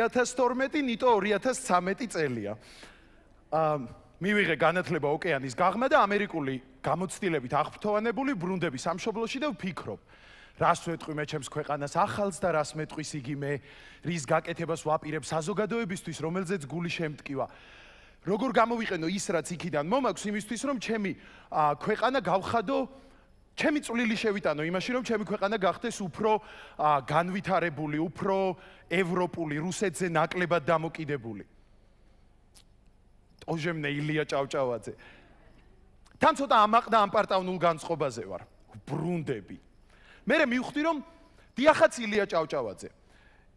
2012 ნიტო 2013 წელია. ა მივიღე განათლება ოკეანის გაღმა და ამერიკული გამოცდილებით აღფრთოვანებული ბრუნდები სამშობლოში და ვფიქრობ რას მეტყვი მე ჩემს ქვეყანას ახალს და რას მეტყვის იგი მე რის გაკეთებას ვაპირებ საზოგადოებისთვის რომელზეც გული შემტკივა როგორ გამოვიყენო ის რაც იქიდან მომაქვს იმისთვის რომ ჩემი ქვეყანა გავხადო ჩემი წვლილი შევიტანო იმაში, რომ ჩემი ქვეყანა გახდეს უფრო განვითარებული, უფრო ევროპული, რუსეთზე ნაკლებად დამოკიდებული. ტოჟემნე ილია ჭავჭავაძე. თან ცოტა ამაყდა ამ პარტავნულ განწყობაზე ვარ. ბრუნდები. მე მე მივხვდი რომ დიახაც ილია ჭავჭავაძე.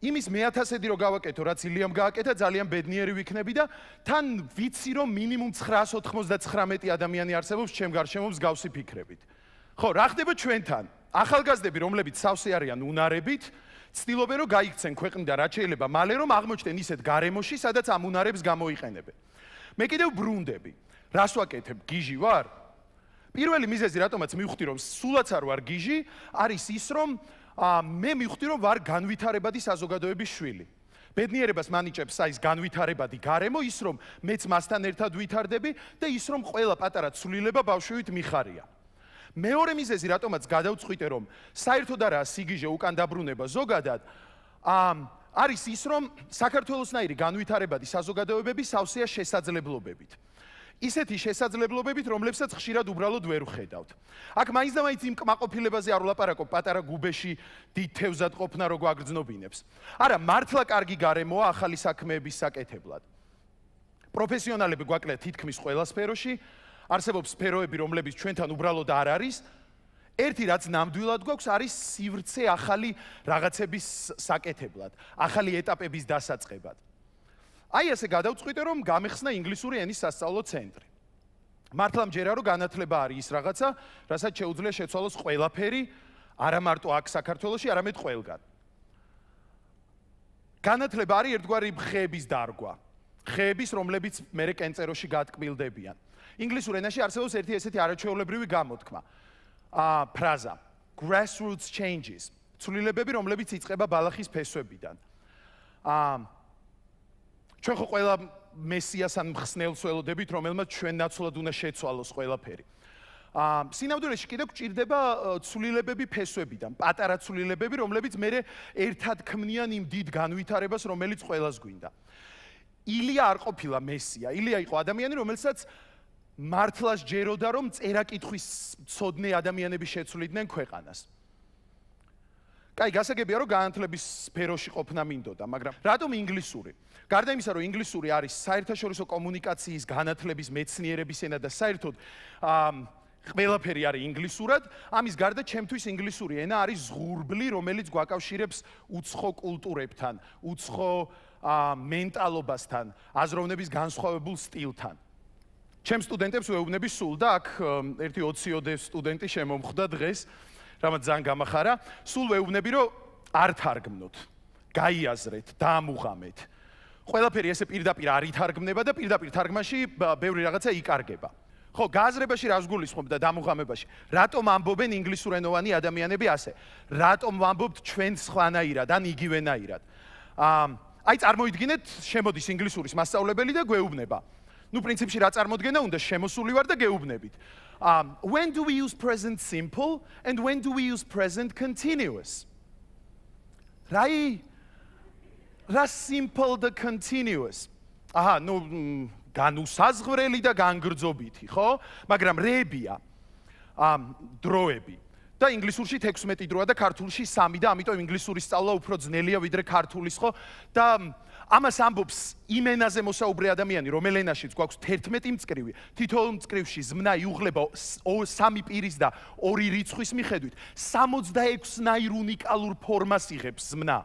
იმის მეათასედი რო გავაკეთო, რაც ილიამ გააკეთა, ძალიან ბედნიერი ვიქნები და თან ვიცი რომ მინიმუმ 999 ადამიანი არსებობს ჩემ გარშემო მსგავსი ფიქრებით. ხო, რა ხდება ჩვენთან? ახალგაზრდები, რომლებიც სავსე არიან უნარებით, ცდილობენ რომ გაიქცენ ქვეყნიდან, რაც შეიძლება მალე რომ აღმოჩნდნენ ისეთ გარემოში, სადაც ამ უნარებს გამოიყენებენ. მე კიდევ ბრუნდები. რას ვაკეთებ? გიჟი ვარ? პირველი მიზეზი რატომაც მივხვდი რომ სულაც არ ვარ გიჟი, არის ის რომ მე მივხვდი რომ ვარ განვითარებადი საზოგადოების შვილი. ბედნიერებას მანიჭებს აი ეს განვითარებადი გარემო ის რომ მეც მასთან ერთად ვითარდები და ის რომ ყველა პატარა ცვლილება ბავშვივით მიხარია. მეორე მიზეზი რატომაც გადავწყვიტე რომ საერთოდ არაა სიგიჟე უკან დაბრუნება ზოგადად ამ არის ის რომ საქართველოსნაირი განვითარებადი საზოგადოებები სავსეა შესაძლებლობებით ისეთი შესაძლებლობებით, რომლებსაც ხშირად უბრალოდ ვერ ვხედავთ. აქ მაინც და მაინც იმ კმაყოფილებაზე არ ვლაპარაკო პატარა გუბეში დიდ თევზად ყოფნა როგ აგრძნობინებს. არა, მართლა კარგი გარემოა ახალი საქმეების საკეთებლად. პროფესიონალები გვაკლია თითქმის ყველა სფეროში, არსებობს სფეროები, რომლებიც ჩვენთან უბრალოდ არ არის. ერთი რაც ნამდვილად გვაქვს, არის სივრცე ახალი რაღაცების საკეთებლად, ახალი ეტაპების დასაწყებად. აი ესე გადავწყვიტე, რომ გამეხსნა ინგლისური ენის სასწავლო ცენტრი. მართლა მჯერა რომ განათლება არის ის რაღაცა, რასაც შეუძლია შეცვალოს ყველაფერი, არა მარტო აქ საქართველოში, არამედ ყველგან. განათლება არის ერთგვარი ხეების დარგვა. ხეების, რომლებიც მეერე კენწეროში გატკბილდებიან. ინგლისურ ენაში არსებობს ერთი ესეთი არაჩვეულებრივი გამოთქმა. აა ფრაზა grassroots changes. ცვლილებები, რომლებიც იწყება ბალახის ფესვებიდან. აა ჩვენ ხო ყველა მესიას ან მხსნელს ველოდებით, რომელმაც ჩვენ ნაცვლად უნდა შეცვალოს ყველაფერი. აა სინამდვილეში კიდე გვჭირდება ცვლილებები ფესვებიდან, პატარა ცვლილებები, რომლებიც მეერე ერთად ქმნიან იმ დიდ განვითარებას, რომელიც ყველას გვინდა. ილია არ ყოფილა მესია. ილია იყო ადამიანი, რომელსაც მართლაც ჯეროდა რომ წერაკითხვის ცოდნე ადამიანები შეცვლიდნენ ქვეყანას. კაი, გასაგებია რომ განათლების სფეროში ყოფნა მინდოდა, მაგრამ რატომ ინგლისური? გარდა იმისა, რომ ინგლისური არის საერთაშორისო კომუნიკაციის განათლების მეცნიერების ენა და საერთოდ აა ყველაფერი არის ინგლისურად, ამის გარდა ჩემთვის ინგლისური ენა არის ზღურბლი, რომელიც გვაკავშირებს უცხო კულტურებთან, უცხო აა მენტალობასთან, აზროვნების განსხვავებულ სტილთან. ჩემ სტუდენტებს ვეუბნები სულ და აქ ერთი 20-ოდ სტუდენტი შემომხვდა დღეს, რამაც ძალიან გამახარა. სულ ვეუბნები, რომ არ თარგმნოთ. გაიაზრეთ, დაამუღამეთ. ყველაფერი ესე პირდაპირ არ ითარგმნება და პირდაპირ თარგმაში ბევრი რაღაცა იკარგება. ხო, გააზრებაში რას გულისხმობ და დამუღამებაში? რატომ ამბობენ ინგლისურენოვანი ადამიანები ასე? რატომ ვამბობთ ჩვენ სხვანაირად ან იგივენაირად? აა, აი წარმოიდგინეთ, შემოდის ინგლისურის მასწავლებელი და გვეუბნება. ნუ პრინციპში რა წარმოქმნა უნდა შემოსული ვარ და გეუბნებით. Um when do we use present simple and when do we use present continuous? რაი რა simple და continuous? აჰა, ნუ განუსაზღვრელი და განგრძობითი, ხო? მაგრამ რეებია um დროები და ინგლისურში 16 დროა და ქართულში 3 და ამიტომ ინგლისური სწავლა უფრო ძნელია ვიდრე ქართულის, ხო? და ამას ამბობს იმენაზე მოსაუბრე ადამიანი, რომელ ენაშიც გვაქვს 11 მწკრივი, თითოეულ მწკრივში ზმნა იუღლება სამი პირის და ორი რიცხვის მიხედვით, 66-ნაირ უნიკალურ ფორმას იღებს ზმნა.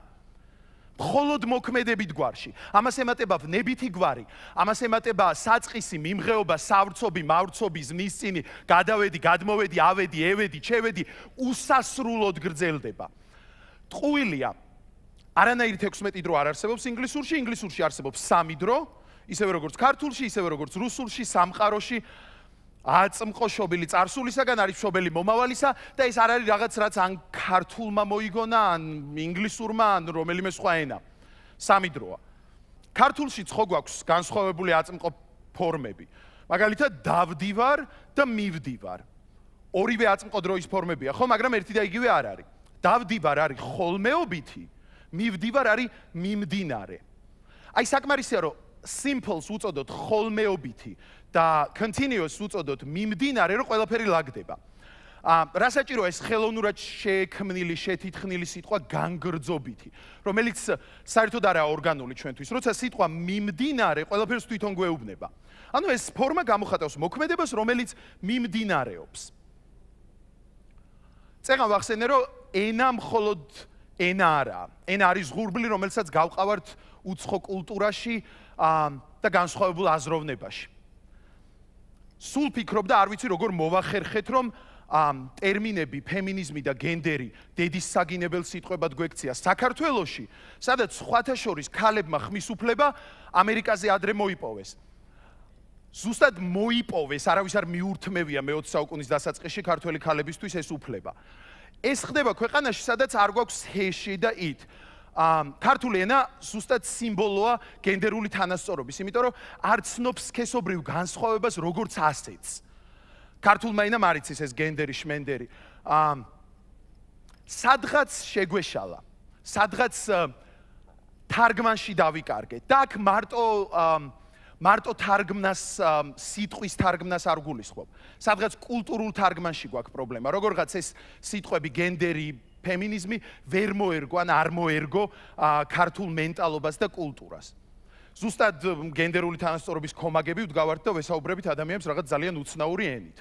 მხოლოდ მოქმედებით გვარში. ამას ემატება ნებითი გვარი, ამას ემატება საწყისი მიმღეობა, სავრცობი, მავრცობი, ზმის წინი, გადავედი, გადმოვედი, ავედი, ევედი, ჩევედი, უსასრულოდ გრძელდება. ტყუილია არანაირი 16 დრო არ არსებობს ინგლისურში, ინგლისურში არსებობს სამი დრო, ისევე როგორც ქართულში, ისევე როგორც რუსულში, სამყაროში აწმყო შობილი წარსულისაგან არის შობილი მომავალისა და ეს არ არის რაღაც რაც ან ქართულმა მოიგონა, ან ინგლისურმა, ან რომელიმე სხვა ენა. სამი დროა. ქართულშიც ხო გვაქვს განსხვავებული აწმყო ფორმები. მაგალითად, დავდივარ და მივდივარ. ორივე აწმყო დროის ფორმებია, ხო, მაგრამ ერთი და იგივე არ არის. დავდივარ არის ხოლმეობითი, მივდივარ არის მიმდინარე. აი საკმარისია რომ simple-ს უწოდოთ ხოლმეობითი და continuous-ს უწოდოთ მიმდინარე, რომ ყველაფერი ლაგდება. ა რა საჭიროა ეს ხელოვნურად შექმნილი შეთითხნილი სიტყვა განგრძობითი რომელიც საერთოდ არაა ორგანული ჩვენთვის როცა სიტყვა მიმდინარე ყველაფერს თვითონ გვეუბნება ანუ ეს ფორმა გამოხატავს მოქმედებას რომელიც მიმდინარეობს წეგან ვახსენე რომ ენა მხოლოდ ენა არა. ენა არის ღურბლი, რომელსაც გავყავართ უცხო კულტურაში და განსხვავებულ აზროვნებაში. სულ ფიქრობ და არ ვიცი როგორ მოвахერხეთ, რომ ტერმინები ფემინიზმი და გენდერი დედის საგინებელ სიტყვებად გვექცია საქართველოში, სადაც სხვათა შორის ქალებმა ხმის უფლება ამერიკაზე ადრე მოიპოვეს. ზუსტად მოიპოვეს, არავის არ მიურთმევია მე-20 საუკუნის დასაწყისში ქართველი ქალებისთვის ეს უფლება. ეს ხდება ქვეყანაში, სადაც არ გვაქვს ჰეში და ით. ა ქართული ენა ზუსტად სიმბოლოა გენდერული თანასწორობის, იმიტომ რომ არ ცნობს ქესობრივ განსხვავებას როგორც ასეთს. ქართულმა ენამ არ იცის ეს გენდერი შმენდერი. ა სადღაც შეგვეშალა. სადღაც თარგმანში დავიკარგე. და აქ მარტო ა მარტო თარგმნას სიტყვის თარგმნას არ გულისხმობ. სადღაც კულტურულ თარგმანში გვაქვს პრობლემა. როგორღაც ეს სიტყვები გენდერი, ფემინიზმი ვერ მოერგო ან არ მოერგო ქართულ მენტალობას და კულტურას. ზუსტად გენდერული თანასწორობის კომაგები ვდგავართ და ვესაუბრებით ადამიანებს რაღაც ძალიან უცნაური ენით.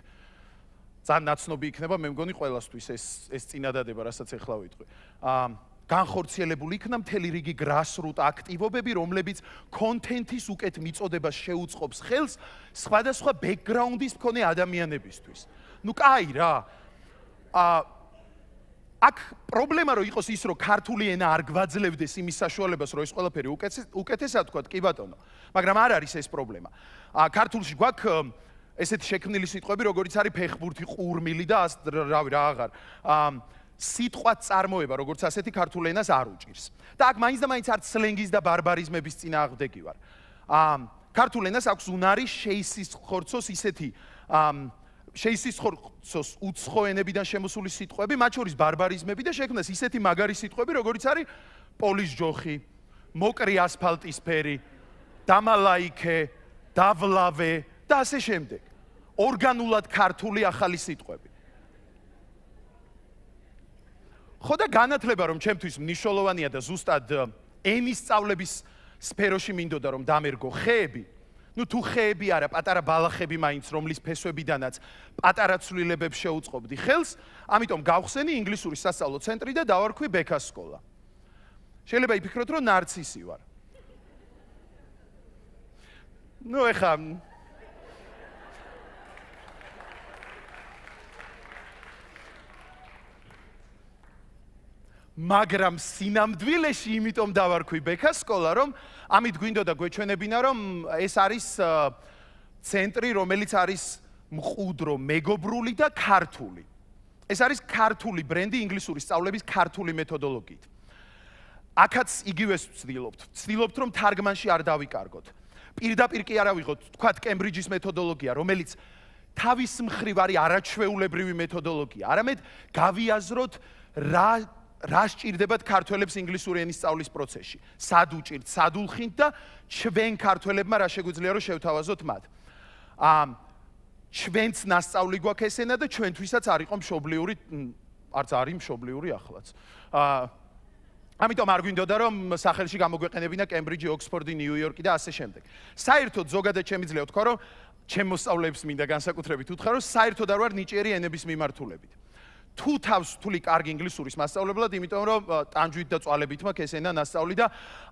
ძალიან ნაცნობი იქნება, მე მგონი ყველასთვის ეს ეს წინადადება, რასაც ახლა ვიტყვი. აა განხორციელებული იქნა მთელი რიგი grassroot აქტივობები, რომლებიც კონტენტის უკეთ მიწოდებას შეუწყობს ხელს სხვადასხვა ბექგრაუნდის მქონე ადამიანებისთვის. ნუ კაი რა. ა აქ პრობლემა რო იყოს ის, რომ ქართული ენა არ გვაძლევდეს იმის საშუალებას, რომ ეს ყველაფერი უკეთ უკეთესა თქვა, კი ბატონო. მაგრამ არ არის ეს პრობლემა. ა ქართულში გვაქვს ესეთი შექმნილი სიტყვები, როგორც არის ფეხბურთი, ყურმილი და რავი რა აღარ. ა სიტყვა წარმოება, როგორც ასეთი ქართულ ენას არ უჭირს. და აქ მაინც და მაინც არ სლენგის და ბარბარიზმების წინა აღდეგი ვარ. ამ ქართულ ენას აქვს უნარი შეისისხორცოს ისეთი ამ შეისისხორცოს უცხო ენებიდან შემოსული სიტყვები, მათ შორის ბარბარიზმები და შექმნას ისეთი მაგარი სიტყვები, როგორც არის პოლის ჯოხი, მოკრი ასფალტის ფერი, დამალაიქე, დავლავე და ასე შემდეგ. ორგანულად ქართული ახალი სიტყვები. ხო და განათლება რომ ჩემთვის მნიშვნელოვანია და ზუსტად ენისწავლების სფეროში მინდოდა რომ დამერგო ხეები ну თუ ხეები არა პატარა ბალახები მაინც რომლის ფესვებიდანაც პატარა ცვლილებებს შეუწყობდი ხელს ამიტომ გავხსენი ინგლისური სასწავლო ცენტრი და დავარქვი ბექას სკოლა შეიძლება იფიქროთ რომ ნარცისი ვარ ну ეხა მაგრამ სინამდვილეში იმიტომ დავარქვი ბექა სკოლა რომ ამით გვინდოდა გვეჩვენებინა რომ ეს არის ცენტრი რომელიც არის მყუდრო მეგობრული და ქართული ეს არის ქართული ბრენდი ინგლისური სწავლების ქართული მეთოდოლოგიით აქაც იგივეს ვცდილობთ ვცდილობთ რომ თარგმანში არ დავიკარგოთ პირდაპირ კი არავიღოთ თქვა კემბრიჯის მეთოდოლოგია რომელიც თავის მხრივ არის არაჩვეულებრივი მეთოდოლოგია არამედ გავიაზროთ რა რა სჭირდებათ ქართველებს ინგლისური ენის სწავლის პროცესში? სად უჭირთ? სად ულხინთ და ჩვენ ქართველებმა რა შეგვიძლია რომ შევთავაზოთ მათ? ა ჩვენც ნასწავლი გვაქვს ესენა და ჩვენთვისაც არის ყო მშობლიური არც არის მშობლიური ახლაც. ა ამიტომ არ გვინდოდა რომ სახელში გამოგვეყენებინა კემბრიჯი, ოქსფორდი, ნიუ-იორკი და ასე შემდეგ. საერთოდ ზოგადად შემიძლია ვთქვა რომ ჩემ მოსწავლეებს მინდა განსაკუთრებით უთხარო საერთოდ არ ვარ ნიჭიერი ენების მიმართულებით. თუ თავს თული კარგი ინგლისურის მასწავლებლად, იმიტომ რომ ტანჯვით და წვალებით მაქვს ესენა ნასწავლი და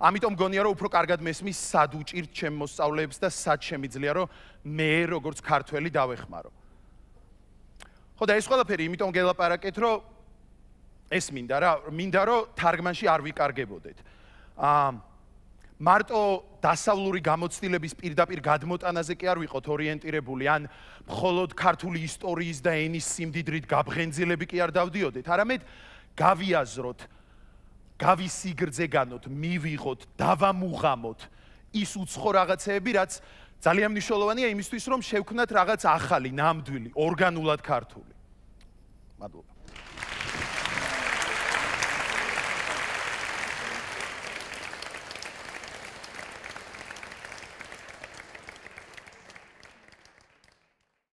ამიტომ გონია რომ უფრო კარგად მესმის სად უჭირთ ჩემ მოსწავლეებს და სად შემიძლია რომ მე როგორც ქართველი დავეხმარო. ხო და ეს ყველაფერი იმიტომ გელაპარაკეთ რომ ეს მინდა რა, მინდა რომ თარგმანში არ ვიკარგებოდეთ. აა მარტო დასავლური გამოცდილების პირდაპირ გადმოტანაზე კი არ ვიყოთ ორიენტირებული, ან მხოლოდ ქართული ისტორიის და ენის სიმდიდრით გაბღენძილები კი არ დავდიოდეთ, არამედ გავიაზროთ, გავისიგრძეგანოთ, მივიღოთ, დავამუღამოთ ის უცხო რაღაცეები, რაც ძალიან მნიშვნელოვანია იმისთვის, რომ შევქმნათ რაღაც ახალი, ნამდვილი, ორგანულად ქართული. მადლობა.